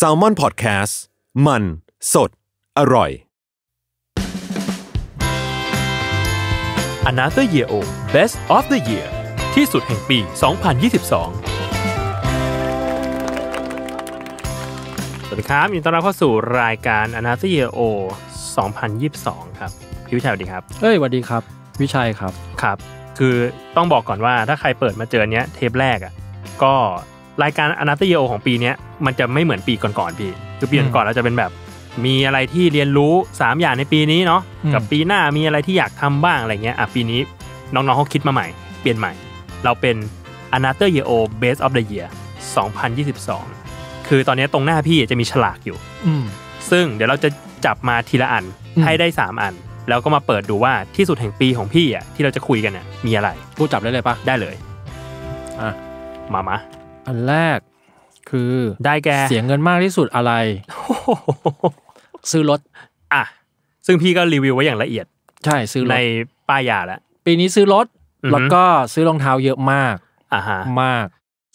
s a l ม o n PODCAST มัน สด อร่อย Another Year O Best of the Year ที่สุดแห่งปี 2022 สวัสดีครับยินดีต้อนรับเข้าสู่รายการ a n o t h e r o 2022 ครับ พี่วิชัยสวัสดีครับเฮ้ยสวัสดีครับ วิชัยครับครับ คือต้องบอกก่อนว่าถ้าใครเปิดมาเจอเนี้ย เทปแรกอ่ะ ก็รายการอนาตโยของปีนี้ มันจะไม่เหมือนปีก่อนๆพี่ คือปีก่อนๆเราจะเป็นแบบ มีอะไรที่เรียนรู้ 3 อย่างในปีนี้เนาะกับปีหน้ามีอะไรที่อยากทำบ้างอะไรเงี้ยอ่ะปีนี้ น้องๆเขาคิดมาใหม่ เปลี่ยนใหม่ เราเป็น a n o t h e r Year O Best of the Year 2022 คือตอนนี้ตรงหน้าพี่จะมีฉลากอยู่ซึ่งเดี๋ยวเราจะจับมาทีละอันให้ได้ 3 อัน แล้วก็มาเปิดดูว่าที่สุดแห่งปีของพี่อ่ะที่เราจะคุยกันเนี่ยมีอะไรกูจับได้เลยปะได้เลยอ่ะมามาอันแรกคือได้แกเสียเงินมากที่สุดอะไร ซื้อรถอ่ะซึ่งพี่ก็รีวิวไว้อย่างละเอียด ใช่ซื้อในป้ายยาแล้วปีนี้ซื้อรถ แล้วก็ซื้อรองเท้าเยอะมากอ่าฮะมาก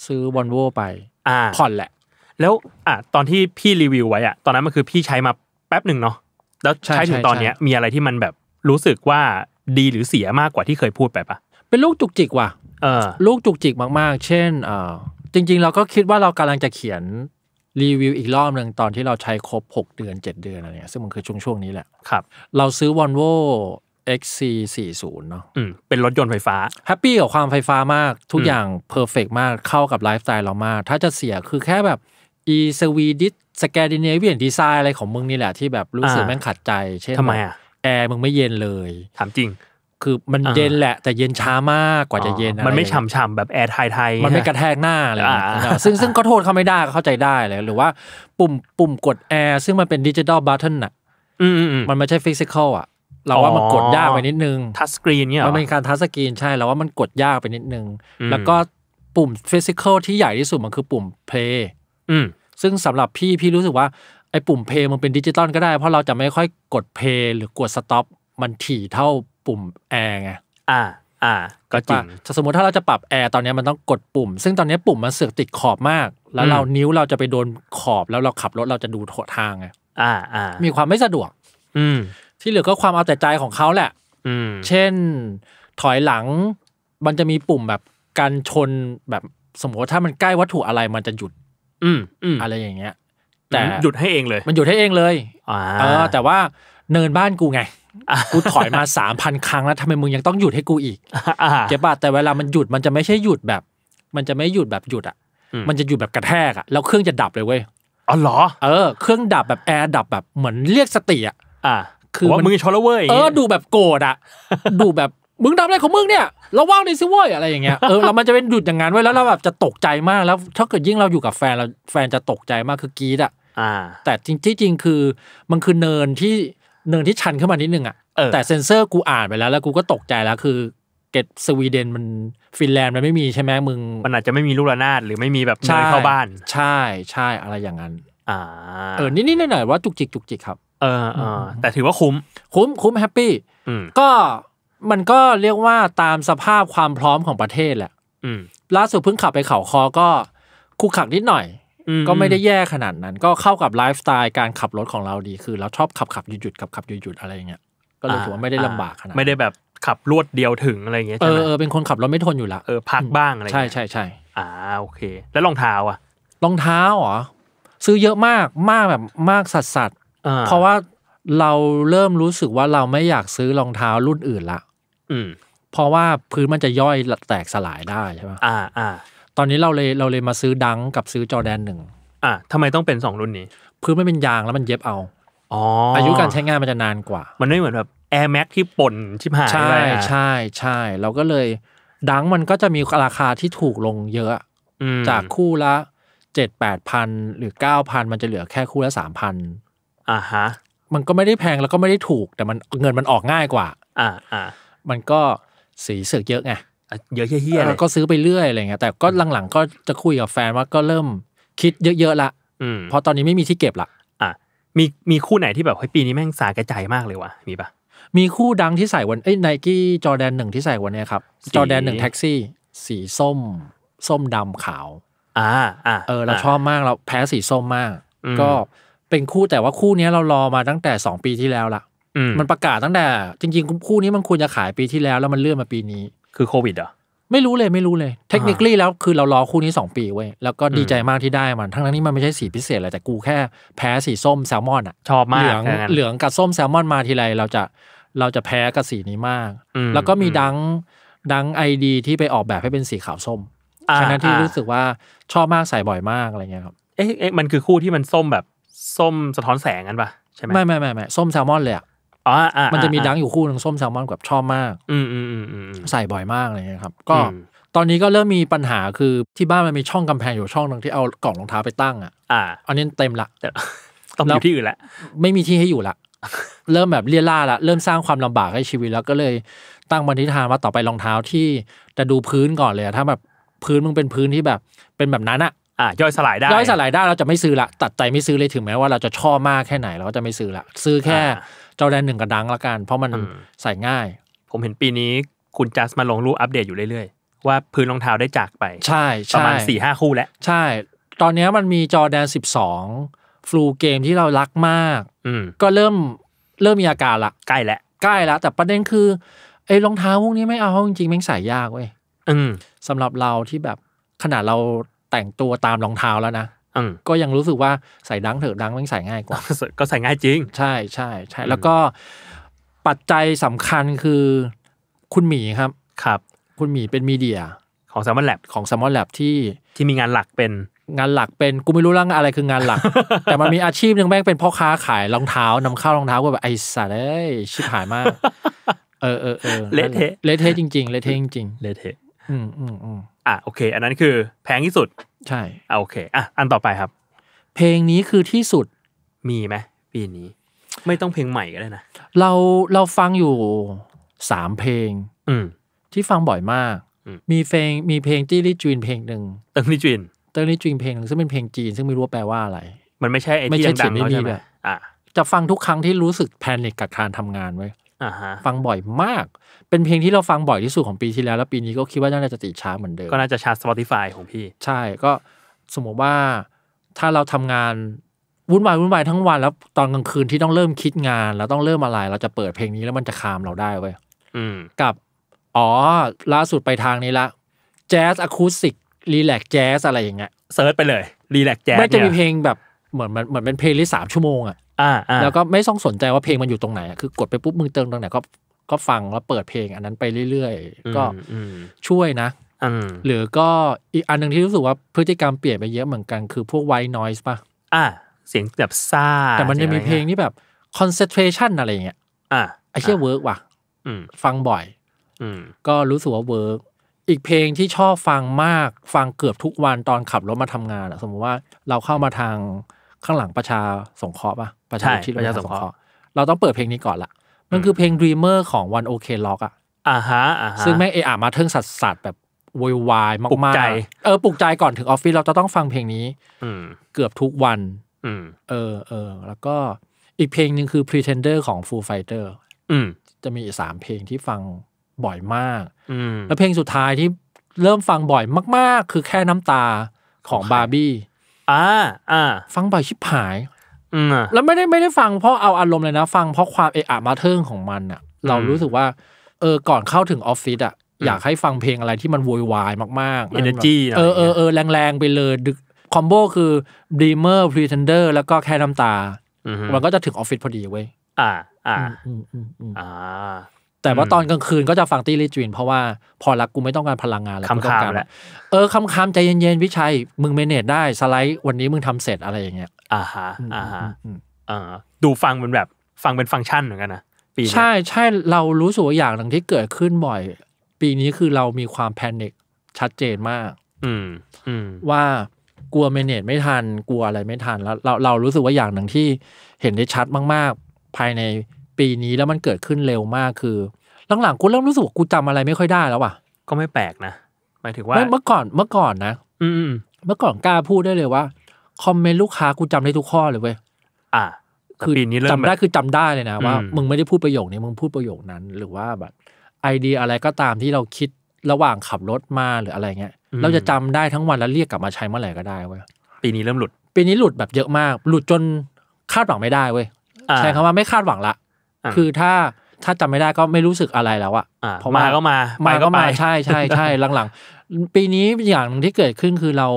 ซื้อวอลโวไป อ่าผ่อนแหละ แล้วอ่ะตอนที่พี่รีวิวไว้อ่ะตอนนั้นมันคือพี่ใช้มาแป๊บหนึ่งเนาะแล้วใช้ถึงตอนเนี้ย มีอะไรที่มันแบบรู้สึกว่าดีหรือเสียมากกว่าที่เคยพูดไปปะเป็นลูกจุกจิกว่ะเออ ลูกจุกจิกมากๆ เช่นอจริง ๆ เราก็คิดว่าเรากำลังจะเขียนรีวิวอีกรอบหนึ่งตอนที่เราใช้ครบ 6 เดือน 7 เดือนอะไรเนี่ยซึ่งมันคือช่วงช่วงนี้แหละครับ เราซื้อ Volvo XC40 เนาะอืมเป็นรถยนต์ไฟฟ้าแฮปปี้กับความไฟฟ้ามากทุกอย่างเพอร์เฟกมากเข้ากับไลฟ์สไตล์เรามาก ถ้าจะเสียคือแค่แบบอีสวีดิสสแกนดิเนเวียนดีไซน์อะไรของมึงนี่แหละที่แบบรู้สึกแม่งขัดใจเช่นทำไมอ่ะแอร์มึงไม่เย็นเลยถามจริงคือมันเย็นแหละแต่เย็นช้ามากกว่าจะเย็นมันไม่ฉ่ำๆแบบแอร์ไทยๆมันไม่กระแทกหน้าเลยซึ่งซึ่งก็โทษเขาไม่ได้เข้าใจได้เลยหรือว่าปุ่มปุ่มกดแอร์ซึ่งมันเป็นดิจิตอลบัตเทิลอ่ะมันไม่ใช่ฟิสิกอลอ่ะ เราว่ามันกดยากไปนิดนึงทัชสกรีนเนี่ยมันเป็นการทัชสกรีนใช่เราว่ามันกดยากไปนิดนึง แล้วก็ปุ่มฟิสิกอลที่ใหญ่ที่สุดมันคือปุ่มเพลย์ซึ่งสำหรับพี่พี่รู้สึกว่าไอ้ปุ่มเพย์มันเป็นดิจิตอลก็ได้ เพราะเราจะไม่ค่อยกดเพย์หรือกดสต็อปมันถี่เท่าปุ่มแอร์ไง อ่าอ่า ก็จริงสมมติถ้าเราจะปรับแอร์ตอนนี้มันต้องกดปุ่ม ซึ่งตอนนี้ปุ่มมันเสือกติดขอบมาก แล้วเรานิ้วเราจะไปโดนขอบแล้วเราขับรถเราจะดูทางไง อ่าอ่ามีความไม่สะดวก อืม ที่เหลือก็ความเอาแต่ใจของเขาแหละ อืม เช่น ถอยหลัง มันจะมีปุ่มแบบการชนแบบสมมติถ้ามันใกล้วัตถุอะไรมันจะหยุด อืมอืมอะไรอย่างเงี้ย แต่หยุดให้เองเลย มันหยุดให้เองเลยอ่าแต่ว่าเนินบ้านกูไงกูถอยมาสามพันครั้งแล้วทำไมมึงยังต้องหยุดให้กูอีกเก็บป่ะแต่เวลามันหยุดมันจะไม่ใช่หยุดแบบ มันจะไม่หยุดแบบหยุดอ่ะมันจะหยุดแบบกระแทกอ่ะแล้วเครื่องจะดับเลยเว้ยอ๋อเหรอเออ เครื่องดับแบบแอร์ดับแบบเหมือนเรียกสติอ่ะอ่าคือว่ามึงชอลเว้ยเออดูแบบโกรธอ่ะดูแบบมึงทำอะไรของมึงเนี่ยระว่างดิซิเว้ยอะไรอย่างเงี้ยเออเรามันจะเป็นหยุดอย่างงั้นไว้แล้วเราแบบจะตกใจมากแล้วถ้าเกิดยิ่งเราอยู่กับแฟนเราแฟนจะตกใจมากคือกีดอ่ะแต่จริงจริงคือมันคือเนินที่หนึ่งที่ชันขึ้นมานิดนึงอ่ะแต่เซ็นเซอร์กูอ่านไปแล้ว แล้วกูก็ตกใจแล้วคือเกตสวีเดนมันฟินแลนด์มันไม่มีใช่ไหมมึง มันอาจจะไม่มีลูกระนาดหรือไม่มีแบบเนินเข้าบ้าน ใช่ใช่อะไรอย่างนั้น อ่าเออนิดๆหน่อยๆว่าจุกจิกจุกจิกครับเออเออแต่ถือว่าคุ้ม คุ้มคุ้มแฮปปี้ก็มันก็เรียกว่าตามสภาพความพร้อมของประเทศแหละอืม ล่าสุดเพิ่งขับไปเขาคอก็คูขักนิดหน่อยก็ไม่ได้แย่ขนาดนั้น ก็เข้ากับไลฟ์สไตล์การขับรถของเราดีคือเราชอบขับขับหยุดหยุดขับขับหยุดหยุดอะไรเงี้ยก็เลยถือว่าไม่ได้ลำบากขนาดไม่ได้แบบขับรวดเดียวถึงอะไรเงี้ยเออเออเป็นคนขับรถไม่ทนอยู่ละเออพักบ้างอะไรใช่ใช่ใช่อ่าโอเค แล้วรองเท้าอ่ะรองเท้าหรอซื้อเยอะมากมากแบบมากสัดสัดเพราะว่าเราเริ่มรู้สึกว่าเราไม่อยากซื้อรองเท้ารุ่นอื่นละอืม เพราะว่าพื้นมันจะย่อยแตกสลายได้ใช่ไหมอ่าอ่าตอนนี้เราเลยเราเลยมาซื้อดังกับซื้อจอแดนหนึ่งอ่ะทำไมต้องเป็นสองรุ่นนี้ พื้นไม่เป็นยางแล้วมันเย็บเอาอ๋ออายุการใช้งานมันจะนานกว่า มันไม่เหมือนแบบแอร์แม็กที่ป่นชิบหายใช่ใช่ใช่เราก็เลย ดังมันก็จะมีราคาที่ถูกลงเยอะจากคู่ละเจ็ดแปดพันหรือเก้าพันมันจะเหลือแค่คู่ละสามพันอ่าฮะมันก็ไม่ได้แพงแล้วก็ไม่ได้ถูกแต่มันเงินมันออกง่ายกว่า อ่าอ่ามันก็สีเสือกเยอะไงเยอะเฮี้ยๆเลยก็ซื้อไปเรื่อยอะไรเงี้ยแต่ก็หลังๆก็จะคุยกับแฟนว่าก็เริ่มคิดเยอะๆละเพราะตอนนี้ไม่มีที่เก็บละอ่ะมีมีคู่ไหนที่แบบเฮ้ยปีนี้แม่งสากระจายมากเลยวะมีปะมีคู่ดังที่ใส่วันเอ้ยไนกี้จอแดนหนึ่งที่ใส่วันนี้ครับจอแดนหนึ่งแท็กซี่สีส้ม ส้มดำขาวอ่าอ่าเออเราชอบมากเราแพ้สีส้มมาก ก็เป็นคู่แต่ว่าคู่นี้เรารอมาตั้งแต่สองปีที่แล้วละมันประกาศตั้งแต่จริงๆ คู่นี้มันควรจะขายปีที่แล้วแล้วมันเลื่อนมาปีนี้คือโควิดอ่ะไม่รู้เลยไม่รู้เลย เทคนิคลี่แล้ว คือเรารอคู่นี้ 2 ปีไว้แล้วก็ดีใจมากที่ได้มันทั้งนั้นนี่มันไม่ใช่สีพิเศษอะไรแต่กูแค่แพ้สีส้มแซลมอนอ่ะชอบมากเหลืองเหลืองกับส้มแซลมอนมาทีไรเราจะเราจะแพ้กับสีนี้มาก แล้วก็มีดังดังไอดีที่ไปออกแบบให้เป็นสีขาวส้มฉะนั้นที่รู้สึกว่าชอบมากใส่บ่อยมากอะไรเงี้ยครับเอ๊ะมันคือคู่ที่มันส้มแบบส้มสะท้อนแสงกันปะใช่ไหมไม่ไม่ไม่ไม่ส้มแซลมอนเลยอะอ๋อมันจะมีดังอยู่คู่หนึ่งส้มแซลมอนกับชอบมาก อืมอืมใส่บ่อยมากอะไรเงี้ยครับ ก็ ตอนนี้ก็เริ่มมีปัญหาคือที่บ้านมันมีช่องกำแพงอยู่ช่องหนึ่งที่เอากล่องรองเท้าไปตั้งอ่ะ อ่า อันนี้เต็มละต้องอยู่ที่อื่นละ ไม่มีที่ให้อยู่ละ เริ่มแบบเลี่ยล่าละเริ่มสร้างความลำบากให้ชีวิต แล้วก็เลยตั้งบันทิทานว่าต่อไปรองเท้าที่จะดูพื้นก่อนเลย ถ้าแบบพื้นมึงเป็นพื้นที่แบบเป็นแบบนั้น อ่ะ อ่าย่อยสลายได้ย่อยสลายได้เราจะไม่ซื้อละ ตัดใจไม่ซื้อเลยถึงแม้ว่า เราจะชอบมากแค่ไหนเราก็จะไม่ซื้อละซื้อแค่จอแดนหนึ่งกระดังละกันเพราะมันใส่ง่าย ผมเห็นปีนี้คุณจัสมาลงรูปอัปเดตอยู่เรื่อยๆว่าพื้นรองเท้าได้จากไป ใช่ประมาณสี่ห้าคู่แล้ว ใช่ ตอนนี้มันมีจอแดนสิบสองฟลูเกมที่เรารักมากอืก็เริ่มเริ่มมีอาการละใกล้แล้วใกล้แล้ว แต่ประเด็นคือไอ้รองเท้าพวกนี้ไม่เอาจริงๆแม่งใส่ยากเว้ยสำหรับเราที่แบบขนาดเราแต่งตัวตามรองเท้าแล้วนะก็ยังรู้สึกว่าใส่ดังเถอะดังมันใส่ง่ายกว่าก็ใส่ง่ายจริง ใช่ใช่ใช่แล้วก็ปัจจัยสำคัญคือ คุณหมีครับครับ คุณหมีเป็นมีเดียของสมอลแลบของสมอลแลบที่ที่มีงานหลักเป็นงานหลักเป็นกูไม่รู้ร่างอะไรคืองานหลัก แต่มันมีอาชีพหนึ่งแม่งเป็นพ่อค้าขายรองเท้า นำเข้ารองเท้าก็แบบไอ้สัตว์เอ้ยชิบหายมาก เออเออเออเลเทเลเทจริง ๆ เลเทจริงๆเลเท อืมอืมอืมอ่ะโอเค อันนั้นคือแพงที่สุด ใช่อ่ะโอเคอ่ะอันต่อไปครับ เพลงนี้คือที่สุดมีไหมปีนี้ ไม่ต้องเพลงใหม่ก็ได้นะเราเราฟังอยู่สามเพลง อืมที่ฟังบ่อยมาก มีเพลงมีเพลงที่ลิจินเพลงหนึ่งเติงลิจินเติงลิจินเพลงหนึ่งซึ่งเป็นเพลงจีนซึ่งไม่รู้ว่าแปลว่าอะไรมันไม่ใช่ไอ้ม่ที่ใช่ดังๆเเขาใช่ไหมอ่ะจะฟังทุกครั้งที่รู้สึกแพนิคกับการทำงานไว้ฟังบ่อยมาก เป็นเพลงที่เราฟังบ่อยที่สุดของปีที่แล้วแล้ว ปีนี้ก็คิดว่าน่าจะติดชาร์ตเหมือนเดิมก็น่าจะชาร์ต Spotify ของพี่ ใช่ก็สมมติว่า ถ้าเราทำงาน วุ่นวายวุ่นวายทั้งวัน แล้วตอนกลางคืนที่ต้องเริ่มคิดงานแล้วต้องเริ่มอะไร เราจะเปิดเพลงนี้แล้วมันจะคามเราได้เว้ยกับอ๋อล่าสุดไปทางนี้ละแจ๊สอะคูสิกรีแลกแจ๊สอะไรอย่างเงี้ยเซิร์ชไปเลยรีแลกแจ๊สไม่จะมีเพลงแบบเหมือนมันเหมือนเป็นเพลงที่สามชั่วโมงอะแล้วก็ไม่ต้องสนใจว่าเพลงมันอยู่ตรงไหน คือกดไปปุ๊บมึงเติมตรงไหน ก็ก็ฟัง แล้วเปิดเพลงอันนั้นไปเรื่อย ๆ ก็ช่วยนะหรือก็อีกอันหนึ่งที่รู้สึกว่าพฤติกรรมเปลี่ยนไปเยอะเหมือนกัน คือพวกไวน์นอยส์ป่ะ อ่า เสียงแบบซ่า แต่มันจะมีเพลงที่แบบคอนเซนทรชันอะไรเงี้ยอ่าไอ้เชี่ยเวิร์กว่ะฟังบ่อยก็รู้สึกว่าเวิร์กอีกเพลงที่ชอบฟังมาก ฟังเกือบทุกวันตอนขับรถมาทำงานสมมติว่าเราเข้ามาทางข้างหลังประชาสงเคราะห์ป่ะประชาชิดประชาสงเคราะห์เราต้องเปิดเพลงนี้ก่อนละมันคือเพลง Dreamer ของ one ok เ o c k ออ่ะอ่าฮะอ่าฮะ ซึ่งแม่เออามาเทิงสัตว์แบบุ่ยวายมากๆเออปลุกใจก่อนถึงออฟฟิศเราจะต้องฟังเพลงนี้ อืเกือบทุกวัน อืเออเออแล้วก็อีกเพลงหนึ่งคือ Pretender ของ Foo Fighter อืจะมีสามเพลงที่ฟังบ่อยมากอืแล้วเพลงสุดท้ายที่เริ่มฟังบ่อยมากๆ คือแค่น้ำตาของบาร์บี้อ่าอ่า ฟังบ่อยชิบหาย อืมแล้วไม่ได้ไม่ได้ฟังเพราะเอาอารมณ์เลยนะ ฟังเพราะความเอะอะมาเทิงของมันอ่ะ เรารู้สึกว่าเออก่อนเข้าถึงออฟฟิศอ่ะอยากให้ฟังเพลงอะไรที่มันุ่ยวายมาก ๆ energy เออเออเออแรง ๆ ไปเลยดึกคอมโบคือ dreamer pretender แล้วก็แค่น้ำตา มันก็จะถึงออฟฟิศพอดีเว้ย อ่า อ่าอ่าแต่ว่าตอนกลางคืนก็จะฟังตีลิจินเพราะว่าพอรักกูไม่ต้องการพลังงานแล้วคำคำแล้วเออคำคำใจเย็นๆวิชัยมึงเมเนจได้สไลด์วันนี้มึงทำเสร็จอะไรอย่างเงี้ยอ่าฮะอ่าฮะอ่าดูฟังเป็นแบบฟังเป็นฟังก์ชันเหมือนกันนะปีใช่ใช่เรารู้สึกอย่างหนึ่งที่เกิดขึ้นบ่อย ปีนี้คือเรามีความแพนิคชัดเจนมาก อืมอืมว่ากลัวเมเนจไม่ทันกลัวอะไรไม่ทันแล้วเราเรารู้สึกว่าอย่างหนึ่งที่เห็นได้ชัดมากๆภายในปีนี้แล้วมันเกิดขึ้นเร็วมากคือ หลังๆกูเริ่มรู้สึกกูจำอะไรไม่ค่อยได้แล้วอ่ะ ก็ไม่แปลกนะหมายถึงว่า เมื่อก่อนเมื่อก่อนนะ อืม เมื่อก่อนกล้าพูดได้เลยว่าคอมเมนต์ลูกค้ากูจำได้ทุกข้อเลยเว้ยอ่า คือปีนี้จำได้คือจำได้เลยนะว่า มึงไม่ได้พูดประโยคนี้มึงพูดประโยคนั้น หรือว่าแบบไอเดียอะไรก็ตามที่เราคิดระหว่างขับรถมาหรืออะไรเงี้ยเราจะจำได้ทั้งวันแล้วเรียกกลับมาใช้เมื่อไหร่ก็ได้เว้ยปีนี้เริ่มหลุดปีนี้หลุดแบบเยอะมาก หลุดจนคาดหวังไม่ได้เว้ยใช้คำว่าไม่คาดหวังละคือถ้าถ้าจำไม่ได้ก็ไม่รู้สึกอะไรแล้วอะเพราะมาก็มามาก็มาใช่ใช่ใช่หลังๆปีนี้อย่างที่เกิดขึ้นคือเรา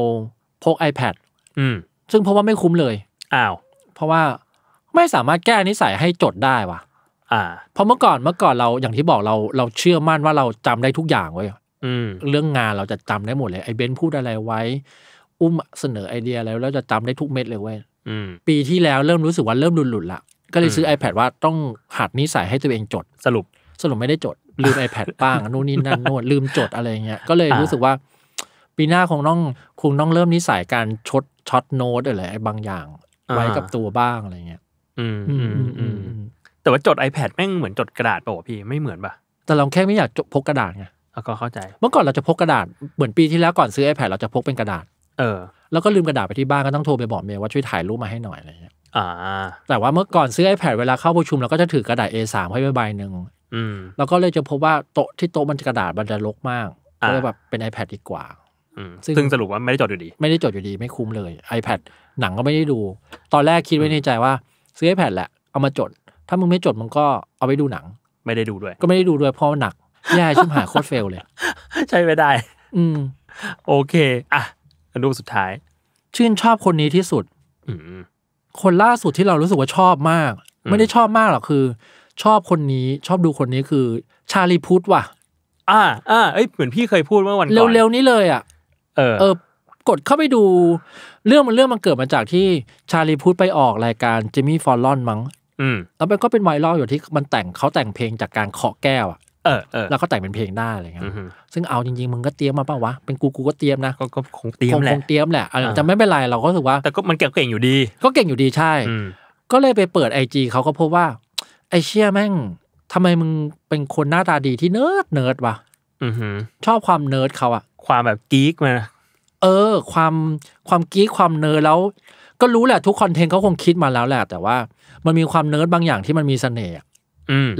พก iPad อืม ซึ่งเพราะว่าไม่คุ้มเลยอ้าว เพราะว่าไม่สามารถแก้นิสัยให้จดได้ว่ะ อ่า เพราะเมื่อก่อนเมื่อก่อนเราอย่างที่บอกเราเราเชื่อมั่นว่าเราจำได้ทุกอย่างเว้ยเรื่องงานเราจะจำได้หมดเลยไอ้เบนพูดอะไรไว้ อุ้มเสนอไอเดียแล้วเราจะจำได้ทุกเม็ดเลยเว้ยปีที่แล้วเริ่มรู้สึกว่าเริ่มหลุดหลุดละก็เลยซื้อ iPad ว่าต้องหัดนิสัยให้ตัวเองจดสรุปสรุปไม่ได้จดลืม iPad บ้างนู่นนี่นั่นโน่นลืมจดอะไรเงี้ยก็เลยรู้สึกว่า ปีหน้าคงต้องคงต้องเริ่มนิสัยการชดช็อตโน้ตอะไรบางอย่างไว้กับตัวบ้างอะไรเงี้ยอืมแต่ว่าจด iPad แม่งเหมือนจดกระดาษป่ะพี่ ไม่เหมือนป่ะ แต่เราแค่ไม่อยากพกกระดาษไงก็เข้าใจ เมื่อก่อนเราจะพกกระดาษเหมือนปีที่แล้วก่อนซื้อ iPad เราจะพกเป็นกระดาษเออแล้วก็ลืมกระดาษไปที่บ้านก็ต้องโทรไปบอกเมย์ว่าช่วยถ่ายรูปมาให้หน่อยอะไรเงี้ยแต่ว่าเมื่อก่อนซื้อ iPad เวลาเข้าประชุมเราก็จะถือกระดาษ A3 ให้ใบหนึ่งแล้วก็เลยจะพบว่าโต๊ะที่โต๊ะมันกระดาษมันจะรกมากก็เลยแบบเป็น iPad ดีกว่าซึ่งสรุปว่าไม่ได้จดอยู่ดี ไม่ได้จดอยู่ดี ไม่คุ้มเลย iPad หนังก็ไม่ได้ดู ตอนแรกคิดไว้ในใจว่าซื้อ iPad แหละเอามาจด ถ้ามึงไม่จดมึงก็เอาไปดูหนัง ไม่ได้ดูด้วย ก็ไม่ได้ดูด้วยเพราะหนักแย่ชิบหายโคตรเฟลเลยใช่ไม่ได้ อืม โอเคอ่ะันดูสุดท้าย ชื่นชอบคนนี้ที่สุด อืคนล่าสุดที่เรารู้สึกว่าชอบมาก ไม่ได้ชอบมากหรอกคือ ชอบคนนี้ชอบดูคนนี้คือชาลีพุทธว่ะ อ่าอ่าเอ้ยเหมือนพี่เคยพูดเมื่อวันก่อนเร็วๆ นี้เลย อ่ะเออ เออ กดเข้าไปดู เรื่องมันเรื่องมันเกิดมาจากที่ชาลีพุทธไปออกรายการจิมมี่ฟอลลอนมั้ง อืมแล้วมันก็เป็นไวรัลอยู่ที่มันแต่งเขาแต่งเพลงจากการเคาะแก้วอ่ะเออเแล้วก็แต่งเป็นเพลงได้อะไรเงี้ยซึ่งเอาจริงๆมึงก็เตรียมมาป่าวะ เป็นกูกูก็เตรียมนะ ก็คงเตรียมแหละคงเตรียมแหละจตไม่เป็นไรเราก็รู้สึกว่า แต่ก็มันเก่งอยู่ดี ก็เก่งอยู่ดีใช่ ก็เลยไปเปิดไอจีเขาก็พบว่าไอเชี่ยแม่งทำไมมึงเป็นคนหน้าตาดีที่เนิร์ดเนิร์ดวะชอบความเนิร์ดเขาอะความแบบกี๊กมาเออ ความความกี๊กความเนิร์ดแล้ว ก็รู้แหละทุกคอนเทนต์เขาคงคิดมาแล้วแหละแต่ว่ามันมีความเนิร์ดบางอย่างที่มันมีเสน่ห์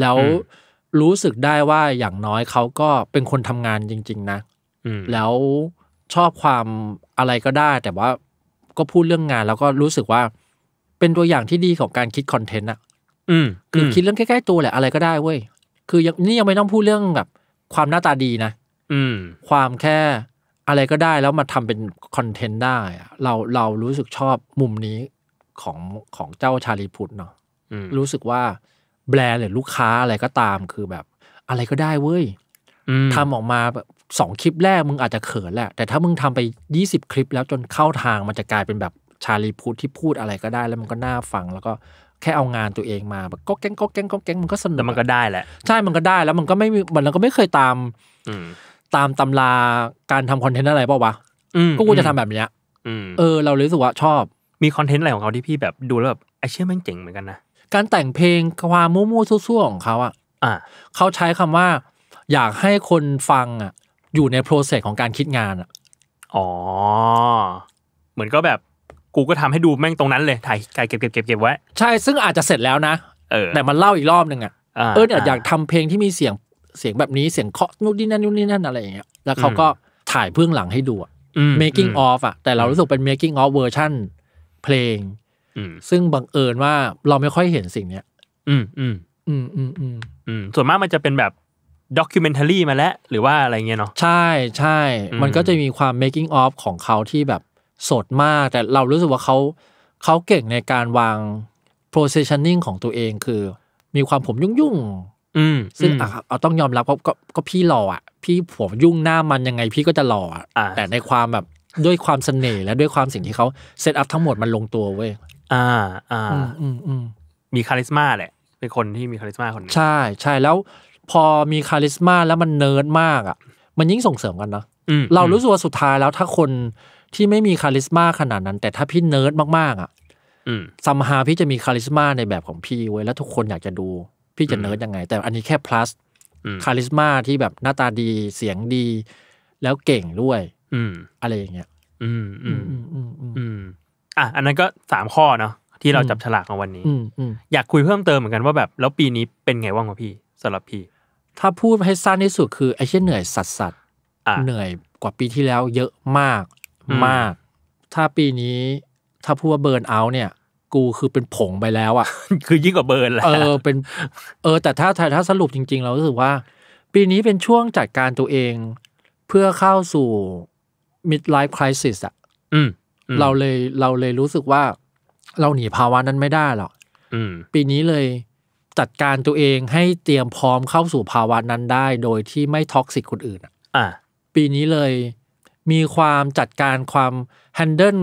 แล้วรู้สึกได้ว่าอย่างน้อยเขาก็เป็นคนทำงานจริง ๆ นะแล้วชอบความอะไรก็ได้ แต่ว่าก็พูดเรื่องงาน แล้วก็รู้สึกว่า เป็นตัวอย่างที่ดีของการคิดคอนเทนต์อ่ะคือคิดเรื่องใกล้ๆตัวแหละอะไรก็ได้เว้ย คือยังนี่ยังไม่ต้องพูดเรื่องแบบความหน้าตาดีนะอืม ความแค่อะไรก็ได้ แล้วมาทำเป็นคอนเทนต์ได้เราเรารู้สึกชอบมุมนี้ของของเจ้าชาลีพุทธเนาะรู้สึกว่าแบรนด์หรือลูกค้าอะไรก็ตามคือแบบอะไรก็ได้เว้ยทำออกมาสองคลิปแรกมึงอาจจะเขินแหละแต่ถ้ามึงทำไป 20 คลิปแล้วจนเข้าทางมันจะกลายเป็นแบบชาลีพูดที่พูดอะไรก็ได้ แล้วมันก็น่าฟังแล้วก็แค่เอางานตัวเองมาแบบก็แก้งก็แก้งก็แก้งมันก็สนุกแต่มันก็ได้แหละ ใช่มันก็ได้ แล้วมันก็ไม่มันเราก็ไม่เคยตามตามตำราการทำคอนเทนต์อะไรเปล่าวะก็กูจะทำแบบเนี้ยเออเราเลยรู้สึกว่าชอบมีคอนเทนต์อะไรของเขาที่พี่แบบดูแล้วแบบไอเชื่อแม่งเจ๋งเหมือนกันนะการแต่งเพลงความมั่วๆซั่วๆของเขาอ่ะเขาใช้คำว่า อยากให้คนฟังอ่ะอยู่ในโปรเซสของการคิดงานอ่ะอ๋อ เหมือนก็แบบ กูก็ทำให้ดูแม่งตรงนั้นเลย ถ่ายกายเก็บเก็บเก็บเก็บไว้ ใช่ซึ่งอาจจะเสร็จแล้วนะเออแต่มันเล่าอีกรอบหนึ่งอ่ะ เออเนี่ยอยากทำเพลงที่มีเสียงเสียงแบบนี้เสียงเคาะนู่นนี่นั่นนู่นนี่นั่นอะไรอย่างเงี้ย แล้วเขาก็ถ่ายเพื้องหลังให้ดู making of อ่ะ แต่เรารู้สึกเป็น making of เวอร์ชั่นเพลงซึ่งบังเอิญว่าเราไม่ค่อยเห็นสิ่งเนี้ย อืมอืมอืมอืมอืมอืมส่วนมากมันจะเป็นแบบด็อกิเมนทารีมาแล้ว หรือว่าอะไรเงี้ยเนาะ ใช่ใช่ มันก็จะมีความ making of ของเขาที่แบบสดมาก แต่เรารู้สึกว่าเขาเขาเก่งในการวาง positioning ของตัวเองคือ มีความผมยุ่งยซึ่งอ่ะเอาต้องยอมรับเพราะก็ก็พี่หล่ออ่ะพี่ผมยุ่งหน้ามันยังไงพี่ก็จะหล่ออ่ะแต่ในความแบบด้วยความเสน่ห์และด้วยความสิ่งที่เขาเซตอัพทั้งหมดมันลงตัวเว้ย อ่า อ่า อืมอืมมีคาลิสมาแหละ เป็นคนที่มีคาลิสมาคนนึง ใช่ ใช่แล้วพอมีคาลิสมาแล้วมันเนิร์ดมากอ่ะ มันยิ่งส่งเสริมกันเนาะเรารู้สึกว่าสุดท้ายแล้วถ้าคนที่ไม่มีคาลิสมาขนาดนั้น แต่ถ้าพี่เนิร์ดมากๆ อ่ะซัมฮาพี่จะมีคาลิสมาในแบบของพี่เว้ยแล้วทุกคนอยากจะดู พี่จะเนิร์ดยังไง แต่อันนี้แค่ plus คาลิสมาที่แบบหน้าตาดีเสียงดีแล้วเก่งด้วยอืมอะไรอย่างเงี้ยอืมอืมอืมอืมอ่ะอันนั้นก็สามข้อเนาะที่เราจับฉลากของวันนี้ อืมอืมอยากคุยเพิ่มเติมเหมือนกันว่าแบบแล้ว ปีนี้เป็นไงว่างวะพี่สำหรับพี่ ถ้าพูดให้สั้นที่สุดคือไอ้เช่นเหนื่อยสัสสัสเหนื่อยกว่าปีที่แล้วเยอะมากมาก ถ้าปีนี้ถ้าพูดว่าเบิร์นเอาเนี่ย กูคือเป็นผงไปแล้ว อ่ะ คือยิ่งกว่าเบิร์นแล้วเออเป็น เออ แต่ถ้าถ้าสรุปจริงๆเรารู้สึกว่า ปีนี้เป็นช่วงจัดการตัวเองเพื่อเข้าสู่มิดไลฟ์คริสิสอะเราเลยเราเลยรู้สึกว่า เราหนีภาวะนั้นไม่ได้หรอกปีนี้เลย จัดการตัวเองให้เตรียมพร้อมเข้าสู่ภาวะนั้นได้ โดยที่ไม่ท็อกซิกคนอื่นอ่ะปีนี้เลยมีความจัดการความแฮนเดิล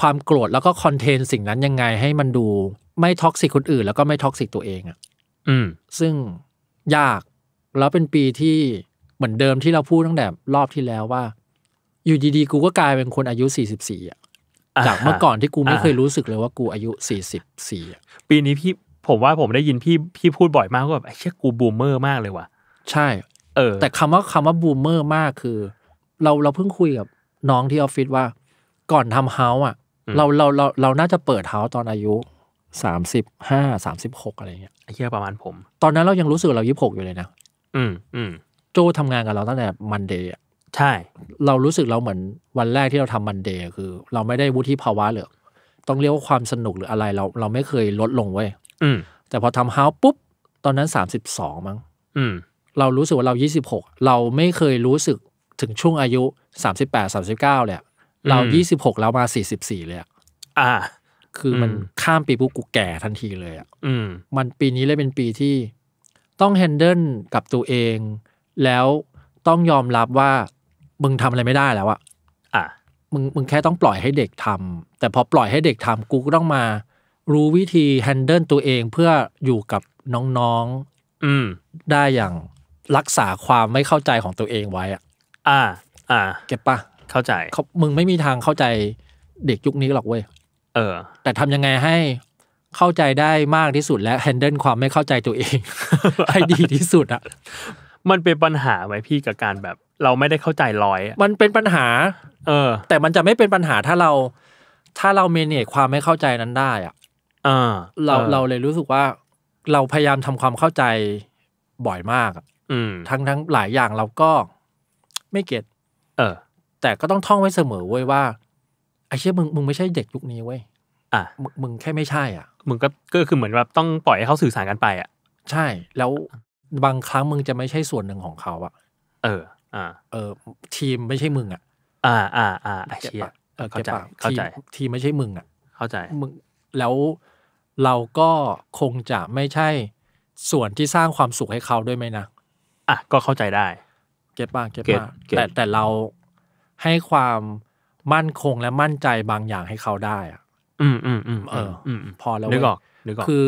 ความโกรธแล้วก็คอนเทนสิ่งนั้นยังไงให้มันดูไม่ท็อกซิกคนอื่นแล้วก็ไม่ท็อกซิกตัวเองอ่ะ อืม ซึ่ง ยากแล้วเป็นปีที่เหมือนเดิมที่เราพูดตั้งแต่รอบที่แล้วว่าอยู่ดีๆ กูก็กลายเป็นคนอายุสี่สิบสี่อ่ะจากเมื่อก่อนที่กูไม่เคยรู้สึกเลยว่ากูอายุสี่สิบสี่ปีนี้พี่ผมว่าผมได้ยินพี่พี่พูดบ่อยมากว่าแบบไอ้เชี่ยกูบูมเมอร์มากเลยว่ะใช่ เออ แต่คำว่าคำว่าบูมเมอร์มากคือ เราเราเพิ่งคุยกับน้องที่ออฟฟิศว่า ก่อนทำเฮาส์อ่ะเราเราเราเราน่าจะเปิดเฮาส์ตอนอายุสามสิบห้าสามสิบหกอะไรเงี้ยไอ้เชี่ยประมาณผม ตอนนั้นเรายังรู้สึกเรายี่สิบหกอยู่เลยนะอืมอืมโจทำงานกับเราตั้งแต่มันเดย์อ่ะใช่ เรารู้สึกเราเหมือนวันแรกที่เราทำมันเดย์คือเราไม่ได้วุฒิภาวะเลย ต้องเรียกว่าความสนุกหรืออะไรเราเราไม่เคยลดลงเว้ยแต่พอทำเฮาปุ๊บ ตอนนั้นสามสิบสองมั้งเรารู้สึกว่าเรายี่สิบหก เราไม่เคยรู้สึกถึงช่วงอายุสามสิบแปดสามสิบเก้าเลยเรายี่สิบหกเรามาสี่สิบสี่เลยอะอ่า คือมันข้ามปีปุ๊บกูแก่ทันทีเลยอะมันปีนี้เลยเป็นปีที่ ต้องแฮนเดิลกับตัวเอง แล้วต้องยอมรับว่ามึงทำอะไรไม่ได้แล้วอะอ่ะมึงมึงแค่ต้องปล่อยให้เด็กทำ แต่พอปล่อยให้เด็กทำกูก็ต้องมา รู้วิธีแฮนเดิลตัวเองเพื่ออยู่กับน้องๆอืม ได้อย่างรักษาความไม่เข้าใจของตัวเองไว้อะอ่า อ่า เก็บปะเข้าใจ มึงไม่มีทางเข้าใจเด็กยุคนี้หรอกเว้ย เออ แต่ทำยังไงให้เข้าใจได้มากที่สุด และแฮนเดิลความไม่เข้าใจตัวเอง ให้ดีที่สุดอะมันเป็นปัญหาไหมพี่กับการแบบเราไม่ได้เข้าใจร้อย มันเป็นปัญหา เออ แต่มันจะไม่เป็นปัญหาถ้าเราถ้าเราเมเนจความไม่เข้าใจนั้นได้อะ เออเราเราเลยรู้สึกว่า เราพยายามทำความเข้าใจบ่อยมากอะืม ทั้งทั้งหลายอย่างเราก็ไม่เก็ตเออ แต่ก็ต้องท่องไว้เสมอเว้ยว่าไอ้เชี่ยมึงมึงไม่ใช่เด็กยุคนี้เว้ย อ่ะมึงมึงแค่ไม่ใช่อ่ะ มึงก็ก็คือเหมือนแบบต้องปล่อยให้เขาสื่อสารกันไปอ่ะ ใช่ แล้วบางครั้งมึงจะไม่ใช่ส่วนหนึ่งของเขาอะเออ อ่า เออ ทีมไม่ใช่มึงอะอ่า อ่า อ่าเชียเเข้าใจ เข้าใจ ทีมไม่ใช่มึงอะเข้าใจ มึง แล้วเราก็คงจะไม่ใช่ส่วนที่สร้างความสุขให้เขาด้วยไหมนะ อ่ะก็เข้าใจได้ เก็บป่ะเก็บป่ะแต่แต่เราให้ความมั่นคงและมั่นใจบางอย่างให้เขาได้อ่ะ อืมอืมอืมเออพอแล้วนึกออกนึกออกคือ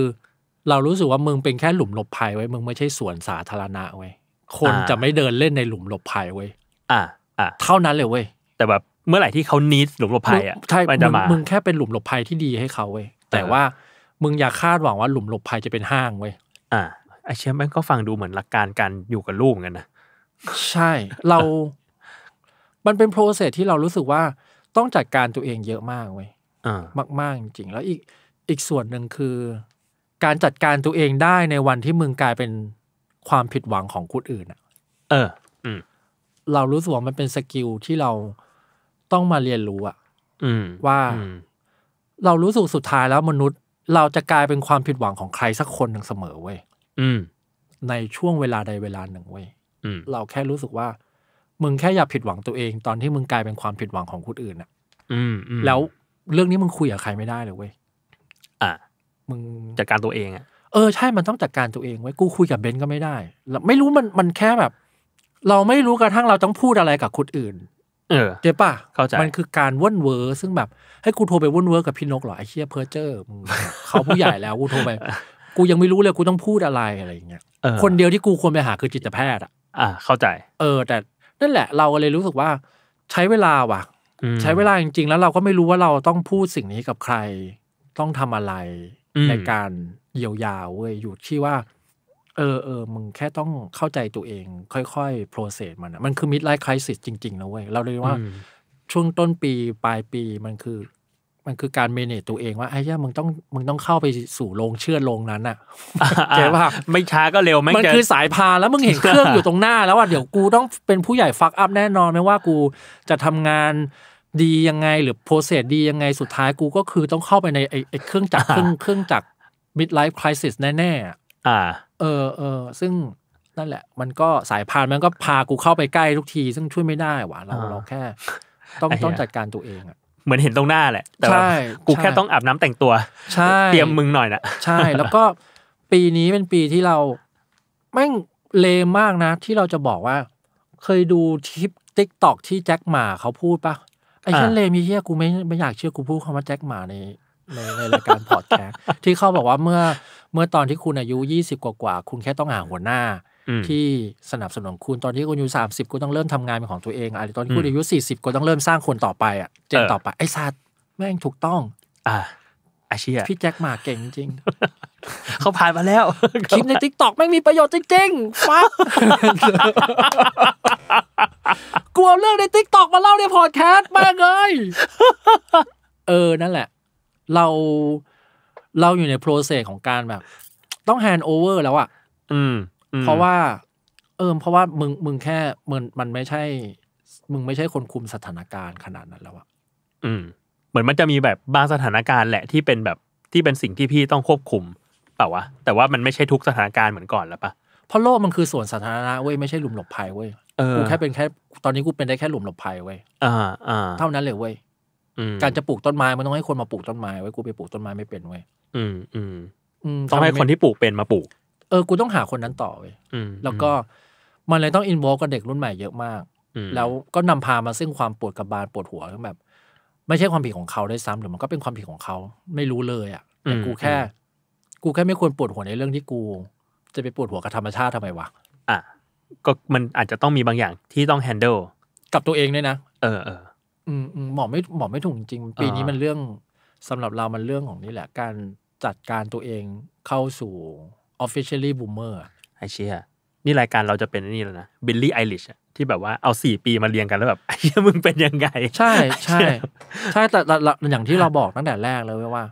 เรารู้สึกว่ามึงเป็นแค่หลุมหลบภัยไว้มึงไม่ใช่สวนสาธารณะเว้ยคนจะไม่เดินเล่นในหลุมหลบภัยเว้ยอ่าอ่าเท่านั้นเลยเว้ยแต่แบบเมื่อไหร่ที่เขานิดหลุมหลบภัยอ่ะใช่มันจะมา มึงแค่เป็นหลุมหลบภัยที่ดีให้เขาเว้ยแต่ว่ามึงอย่าคาดหวังว่าหลุมหลบภัยจะเป็นห้างเว้ยอ่าไอเชี่แมันก็ฟังดูเหมือนหลักการการอยู่กับลูกกันนะใช่เรา มันเป็นโปรเซสที่เรารู้สึกว่าต้องจัดการตัวเองเยอะมากเว้ยมากมากจริง แล้วอีกอีกส่วนหนึ่งคือการจัดการตัวเองได้ในวันที่มึงกลายเป็นความผิดหวังของคนอื่นอะเออ อืม เรารู้สึกว่ามันเป็นสกิลที่เราต้องมาเรียนรู้อะอืม ว่า เรารู้สึกสุดท้ายแล้วมนุษย์เราจะกลายเป็นความผิดหวังของใครสักคนหนึ่งเสมอเว้ยอืม ในช่วงเวลาใดเวลาหนึ่งเว้ยอืมเราแค่รู้สึกว่า มึงแค่อย่าผิดหวังตัวเอง ตอนที่มึงกลายเป็นความผิดหวังของคนอื่นอะอืมแล้วเรื่องนี้มึงคุยกับใครไม่ได้เลยเว้ยอ่ามึงจัดการตัวเองอะเออใช่มันต้องจัดการตัวเอง ไว้กูคุยกับเบนก็ไม่ได้ไม่รู้มันมันแค่แบบ เราไม่รู้กระทั่งเราต้องพูดอะไรกับคนอื่นเออเจ๊ป่ะเข้าใจมันคือการว่นเวอร์ซึ่งแบบให้กูโทรไปว่นเวอร์กับพี่นกเหรอไอ้เชี่ยเพอเจอร์มึงเขาผู้ใหญ่แล้วกูโทรไปกูยังไม่รู้เลยกูต้องพูดอะไรอะไรอย่างเงี้ยคนเดียวที่กูควรไปหาคือจิตแพทย์อ่ะ อ่า เข้าใจ เออ แต่นั่นแหละ เราเลยรู้สึกว่า ใช้เวลาว่ะ ใช้เวลาจริงๆแล้วเราก็ไม่รู้ว่าเราต้องพูดสิ่งนี้กับใครต้องทำอะไรในการเยียวยาเว้ยอยู่ที่ว่า เออเออมึงแค่ต้องเข้าใจตัวเองค่อย ๆโปรเซสมันมันคือมิดไลฟ์คริสิสจริงๆนะเว้ยเราเลยว่าช่วงต้นปี ปลายปีมันคือ มันคือการเมเนจตัวเองว่าไอ้ย่ามึงต้องมึงต้องเข้าไปสู่โรงเชื่อโรงนั้นอะเจ๊ว่าไม่ช้าก็เร็วมันคือสายพานแล้วมึงเห็นเครื่องอยู่ตรงหน้าแล้วว่าเดี๋ยวกูต้องเป็นผู้ใหญ่ฟักอัพแน่นอนไม่ว่ากูจะทำงานดียังไงหรือโปรเซสดียังไงสุดท้ายกูก็คือต้องเข้าไปในไอ้เครื่องจักรเครื่องเครื่องจักร midlife crisis แน่ๆอ่า เออเออซึ่งนั่นแหละ มันก็สายพานมันก็พากูเข้าไปใกล้ทุกที ซึ่งช่วยไม่ได้หว่าเรา เราแค่ ต้องต้องจัดการตัวเองอะเหมือนเห็นตรงหน้าแหละ แต่กูแค่ต้องอาบน้ำแต่งตัวใช่เตรียมมึงหน่อยนะใช่ แล้วก็ปีนี้เป็นปีที่เราแม่งเลมากนะ ที่เราจะบอกว่า เคยดูทิปติ๊กตอกที่แจ็คหมาเขาพูดปะไอ้เช่นเลมีเฮียกูไม่ไม่อยากเชื่อกูพูดคำว่าแจ็คหมาในในในรายการพอดแคสต์ที่เขาบอกว่าเมื่อเมื่อตอนที่คุณอายุยี่สิบกว่าคุณแค่ต้องหาหัวหน้า ที่สนับสนุนคุณตอนที่คุณอายุสามสิบคุณต้องเริ่มทำงานเป็นของตัวเองอะไรตอนที่คุณอายุสี่สิบคุณต้องเริ่มสร้างคนต่อไปอ่ะเจนต่อไปไอ้ซาดแม่งถูกต้อง อ่าอาชีพพี่แจ็คหมาเก่งจริงเขาผ่านมาแล้วคลิปในทิกตอกไม่มีประโยชน์จริงๆฟักกลัวเรื่องในทิกตอกมาเล่าในพอดแคสต์มากเลย เออ นั่นแหละ เรา เราอยู่ในโปรเซสของการแบบ ต้องแฮนด์โอเวอร์ แล้วอ่ะอืม เพราะว่า เออเพราะว่ามึง มึงแค่มันมันไม่ใช่ มึงไม่ใช่คนคุมสถานการณ์ขนาดนั้นแล้วอ่ะอืม เหมือนมันจะมีแบบบางสถานการณ์แหละที่เป็นแบบที่เป็นสิ่งที่พี่ต้องควบคุม เปล่าวะ แต่ว่ามันไม่ใช่ทุกสถานการณ์เหมือนก่อนแล้วปะเพราะโลกมันคือส่วนสาธารณะเว้ย ไม่ใช่หลุมหลบภัยเว้ยกูแค่เป็นแค่ ตอนนี้กูเป็นได้แค่หลุมหลบภัยเว้ยเท่านั้นเลยเว้ยการจะปลูกต้นไม้มันต้องให้คนมาปลูกต้นไม้ไว้กูไปปลูกต้นไม้ไม่เป็นเว้ยอืมอืมต้องให้คนที่ปลูกเป็นมาปลูก เออ กูต้องหาคนนั้นต่อเว้ยแล้วก็มันเลยต้องอินวอลกับเด็กรุ่นใหม่เยอะมาก แล้วก็นำพามาซึ่งความปวดกระบาลปวดหัวแบบ ไม่ใช่ความผิดของเขาได้ซ้ำหรือมันก็เป็นความผิดของเขาไม่รู้เลยอ่ะแต่กูแค่ กูแค่ไม่ควรปวดหัวในเรื่องที่กู จะไปปวดหัวกับธรรมชาติทำไมวะอ่ะก็มันอาจจะต้องมีบางอย่างที่ต้องแฮนเดิลกับตัวเองด้วยนะ เออเออ อืมหมอไม่ หมอไม่ถูกจริง ปีนี้มันเรื่อง สำหรับเรามันเรื่องของนี่แหละ การจัดการตัวเองเข้าสู่ officially boomer ไอเชียนี่รายการเราจะเป็นนี่แล้วนะบิลลี่ไอริชที่แบบว่าเอาสี่ปีมาเรียงกัน แล้วแบบไอ้เชียมึงเป็นยังไง ใช่ ใช่ ใช่ แต่อย่างที่เราบอกตั้งแต่แรกเลยว่า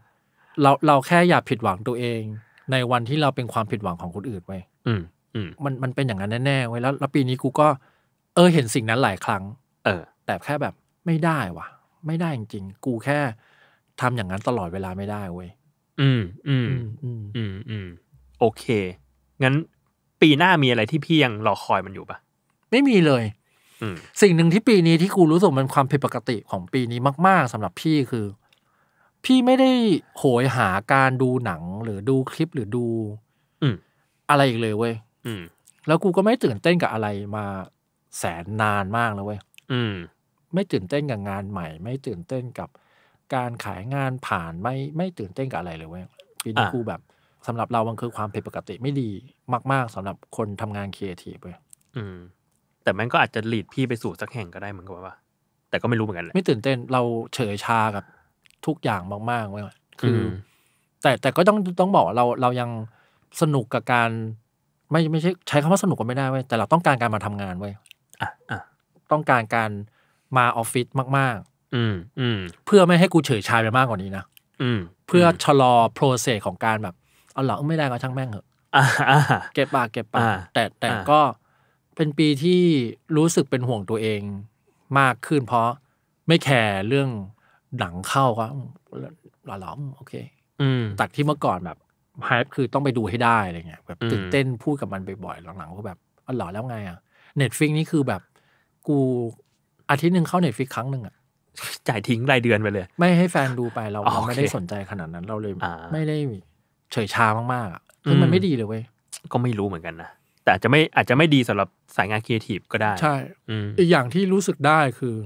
เราเราแค่อย่าผิดหวังตัวเอง ในวันที่เราเป็นความผิดหวังของคนอื่นไว้มันมันเป็นอย่างนั้นแน่ๆไว้แล้วแล้วปีนี้กูก็ เออ เห็นสิ่งนั้นหลายครั้ง เออ แต่แค่แบบ ไม่ได้วะไม่ได้จริงๆ กูแค่ ทำอย่างนั้นตลอดเวลาไม่ได้เว้ยอืมอืมอืมอืมโอเคงั้นปีหน้ามีอะไรที่พี่ยังรอคอยมันอยู่ปะไม่มีเลยสิ่งหนึ่งที่ปีนี้ที่กูรู้สึกมันความผิดปกติของปีนี้มาก ๆ สำหรับพี่คือ พี่ไม่ได้โหยหาการดูหนังหรือดูคลิปหรือดูอะไรอีกเลยเว้ยแล้วกูก็ไม่ตื่นเต้นกับอะไรมาแสนนานมากแล้วเว้ยไม่ตื่นเต้นกับงานใหม่ ไม่ตื่นเต้นกับการขายงานผ่านไม่ไม่ตื่นเต้นกับอะไรเลยเว้ยปีนี้กูแบบสำหรับเรามันคือความผิดปกติไม่ดีมาก ๆ สำหรับคนทำงานครีเอทีฟเว้ยแต่แม่งก็อาจจะหลีดพี่ไปสู่สักแห่งก็ได้เหมือนกับว่าแต่ก็ไม่รู้เหมือนกันแหละไม่ตื่นเต้นเราเฉยชากับ ทุกอย่างมากๆเว้ยคือ แต่แต่ก็ต้องต้องบอกเราเรายังสนุกกับการไม่ไม่ใช่ใช้คำว่าสนุกก็ไม่ได้เว้ยแต่เราต้องการการมาทำงานเว้ยอ่ะอ่ะต้องการการมาออฟฟิศมากๆ อืมอืมเพื่อไม่ให้กูเฉยชายไปมากกว่านี้นะอืม เพื่อชะลอโปรเซสของการแบบเอาหลอไม่ได้ก็ช่างแม่งเหอะเก็บปากเก็บปากแต่แต่ก็เป็นปีที่รู้สึกเป็นห่วงตัวเองมากขึ้นเพราะไม่แคร์เรื่องหลังเข้าก็หล่อหลอมโอเค อืตักที่เมื่อก่อนแบบฮปคือต้องไปดูให้ได้อะไรเงี้ยแบบตื่นเต้นพูดกับมันบ่อยๆหลังๆก็แบบอ๋อหลอแล้วไงอ่ะเน็ตฟิกนี่คือแบบกูอาทิตย์หนึ่งเข้าเน็ตฟิกครั้งหนึ่งอ่ะจ่ายทิ้งรายเดือนไปเลย ไม่ให้แฟนดูไปเราเราไม่ได้สนใจขนาดนั้นเราเลย ไม่ได้ เฉยชามากๆอ่ะคือมันไม่ดีเลยเว้ย ก็ไม่รู้เหมือนกันนะ แต่อาจจะไม่อาจจะไม่ดีสำหรับสายงานครีเอทีฟก็ได้ ใช่อีกอย่างที่รู้สึกได้คือ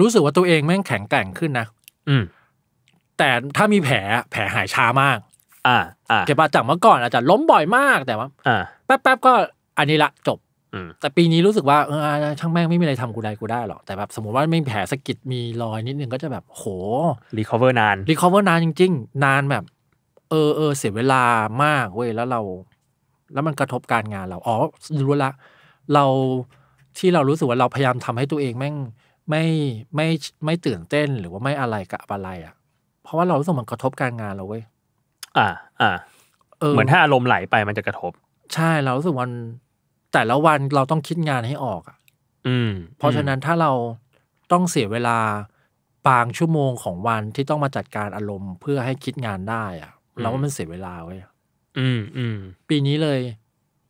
รู้สึกว่าตัวเองแม่งแข็งแกร่งขึ้นนะอืแต่ถ้ามีแผลแผลหายช้ามากอ่าอ่า เก็บมาจากเมื่อก่อนอาจจะล้มบ่อยมากแต่ว่าอ่า แป๊บๆ ก็อันนี้ละจบ แต่ปีนี้รู้สึกว่าช่างแม่งไม่มีอะไรทำกูได้กูได้หรอก แต่แบบ สมมติว่าไม่มีแผลสะกิด มีรอยนิดนึงก็จะแบบ โห รีคอเวอร์นาน รีคอเวอร์นานจริงๆ นานแบบ เออเออเสียเวลามาก เว้ย แล้วเรา แล้วมันกระทบการงานเรา อ๋อ รู้ละ เราที่เรารู้สึกว่าเราพยายามทำให้ตัวเองแม่งไม่ไม่ไม่ตื่นเต้นหรือว่าไม่อะไรกับอะไรอะ่ะ เพราะว่าเรารู้สึกมันกระทบการงานเราเว้ยอ่าอ่าเหมือนถ้าอารมณ์ไหลไปมันจะกระทบ ใช่เรารู้สึกวันแต่ละวันเราต้องคิดงานให้ออกอ่ะ อืม เพราะฉะนั้นถ้าเราต้องเสียเวลาบางชั่วโมงของวันที่ต้องมาจัดการอารมณ์เพื่อให้คิดงานได้อ่ะเราว่ามันเสียเวลาเว้ยอืมอืมปีนี้เลย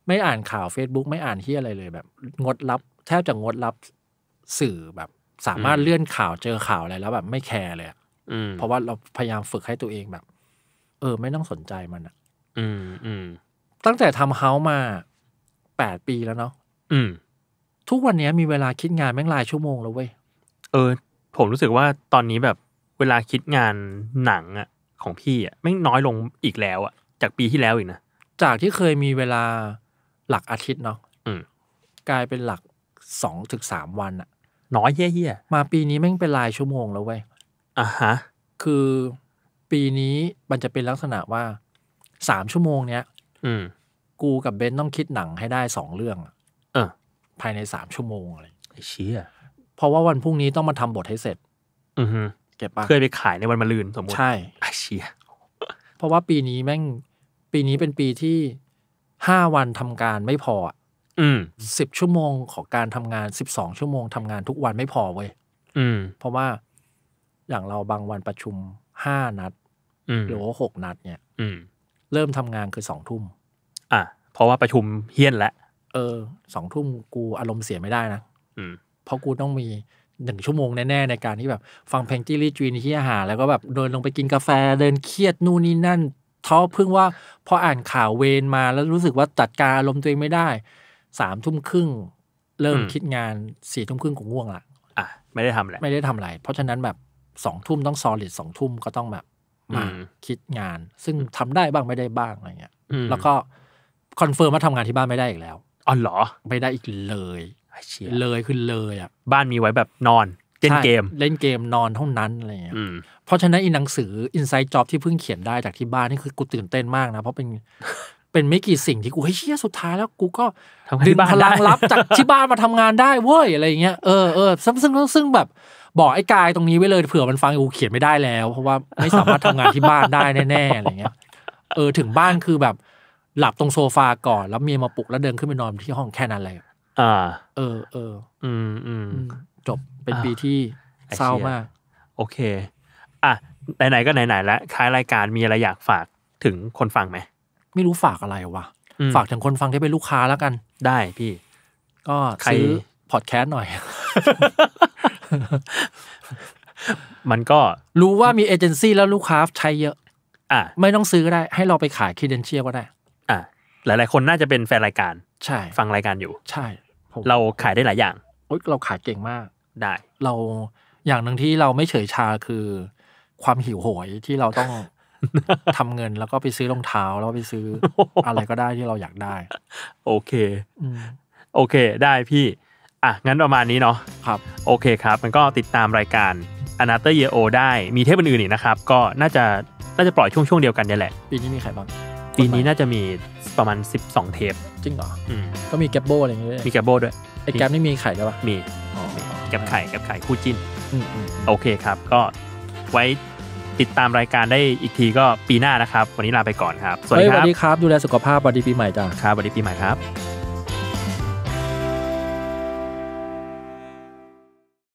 ไม่อ่านข่าว Facebook ไม่อ่านที่อะไรเลย แบบ งดรับ แทบจะงดรับสื่อแบบ สามารถเลื่อนข่าวเจอข่าวอะไรแล้วแบบไม่แคร์เลยอืมเพราะว่าเราพยายามฝึกให้ตัวเองแบบเออไม่ต้องสนใจมันอะอืมอืม ตั้งแต่ทำเฮาส์มาแปดปีแล้วเนาะอืม ทุกวันนี้มีเวลาคิดงานแม่งลายชั่วโมงแล้วเว้ย เออ ผมรู้สึกว่าตอนนี้แบบเวลาคิดงานหนังอะของพี่อะแม่งน้อยลงอีกแล้วอะจากปีที่แล้วอีกนะ จากที่เคยมีเวลาหลักอาทิตย์เนาะอืมกลายเป็นหลักสองถึงสามวันอะน้อยเยี่ยๆ มาปีนี้แม่งเป็นลายชั่วโมงแล้วเว้ย อ่ะฮะคือปีนี้มันจะเป็นลักษณะว่าสามชั่วโมงเนี้ยอืกูกับเบนต้องคิดหนังให้ได้สองเรื่องเออ ภายในสามชั่วโมงอะไรไอ้เชี่ยเพราะว่าวันพรุ่งนี้ต้องมาทำบทให้เสร็จออเก็บปะเคยไปขายในวันมะรืนสมมติใช่ไอ้เชี่ยเพราะว่าปีนี้แม่ง ปีนี้เป็นปีที่ห้าวันทำการไม่พอสิบชั่วโมงของการทำงานสิบสองชั่วโมงทำงานทุกวันไม่พอเว้ยเพราะว่า อย่างเราบางวันประชุมห้านัดหรือว่าหกนัดเนี่ยเริ่มทำงานคือสองทุ่มอ่ะเพราะว่าประชุมเฮี้ยนแล้วเออสองทุ่มกูอารมณ์เสียไม่ได้นะเพราะกูต้องมีหนึ่งชั่วโมงแน่ ๆ ในการที่แบบ ฟังเพลงจี่รีจีนที่อาหารแล้วก็แบบ เดินลงไปกินกาแฟเดินเครียดนู่นนี่นั่นท้อเพิ่งว่าพออ่านข่าวเวนมาแล้วรู้สึกว่าจัดการอารมณ์ตัวเองไม่ได้สามทุ่มครึ่งเริ่มคิดงานสี่ทุ่มครึ่งกูง่วงละอ่ะไม่ได้ทำแหละไม่ได้ทำอะไร เพราะฉะนั้นแบบสองทุ่มต้องซอลิดสองทุ่มก็ต้องแบบมาคิดงานซึ่งทำได้บ้างไม่ได้บ้างอะไรเงี้ยแล้วก็คอนเฟิร์มว่าทำงานที่บ้านไม่ได้อีกแล้วอ๋อเหรอไม่ได้อีกเลยเเลยขึ้นเลยอ่ะบ้านมีไว้แบบนอนเล่นเกมเล่นเกมนอนเท่านั้นอะไรเงี้ยเพราะฉะนั้นอีหนังสืออินไซต์จ็อบที่เพิ่งเขียนได้จากที่บ้านนี่คือกูตื่นเต้นมากนะเพราะเป็นเป็นไม่กี่สิ่งที่กูเฮ้ยเชี่ยสุดท้ายแล้วกูก็ดึงพลังลับจากที่บ้านมาทำงานได้เว้ยอะไรเงี้ยเออเออซึ่งซึ่งซึ่งแบบบอกไอ้กายตรงนี้ไว้เลยเผื่อมันฟังอูเขียนไม่ได้แล้ว เพราะว่าไม่สามารถทำงานที่บ้านได้แน่ๆอะไรเงี้ยเออถึงบ้านคือแบบหลับตรงโซฟาก่อนแล้วเมียมาปลุกแล้วเดินขึ้นไปนอนที่ห้องแค่นั้นเลยอ่าเออ เออ อืมอืมจบเป็นปีที่เศร้ามาก โอเค อ่ะ ไหนๆ ก็ไหนๆแล้วล้ายรายการมีอะไรอยากฝากถึงคนฟังไหมไม่รู้ฝากอะไรวะฝากถึงคนฟังที่เป็นลูกค้าแล้วกันได้พี่ก็ซื้อพอดแคสต์หน่อยมันก็รู้ว่ามีเอเจนซี่แล้วลูกค้าใช้เยอะ อ่าไม่ต้องซื้อก็ได้ ให้เราไปขายคีเดนเชียก็ได้ อ่าหลาย ๆ คนน่าจะเป็นแฟนรายการ ใช่ ฟังรายการอยู่ ใช่ เราขายได้หลายอย่างเราขายเก่งมาก ได้ เราอย่างหนึ่งที่เราไม่เฉยชาคือ ความหิวโหยที่เราต้อง ทำเงินแล้วก็ไปซื้อรองเท้า แล้วไปซื้ออะไรก็ได้ที่เราอยากได้ โอเคโอเค ได้พี่อ่ะ งั้นประมาณนี้เนาะครับโอเคครับ มันก็ติดตามรายการ a n a t e r y e O ได้ มีเทปอื่นอีกนะครับ ก็น่าจะน่าจะปล่อยช่วงช่วงเดียวกันนี่แหละ ปีนี้มีใครบ้าง ปีนี้น่าจะมีประมาณ 12 เทปจริงเหรออืมก็มีแกปโบอะไรเงี้ยมีแกปโบด้วยไอ้แกปนี่มีไข่ด้วยปะมีแกปไข่แกปไข่คู่จิ้นโอเคครับ ก็ไว้ติดตามรายการได้อีกทีก็ปีหน้านะครับวันนี้ลาไปก่อนครับสวัสดีครับสวัสดีครับดูแลสุขภาพวัสดีปีใหม่จ้าครับวัสดีปีใหม่ครับ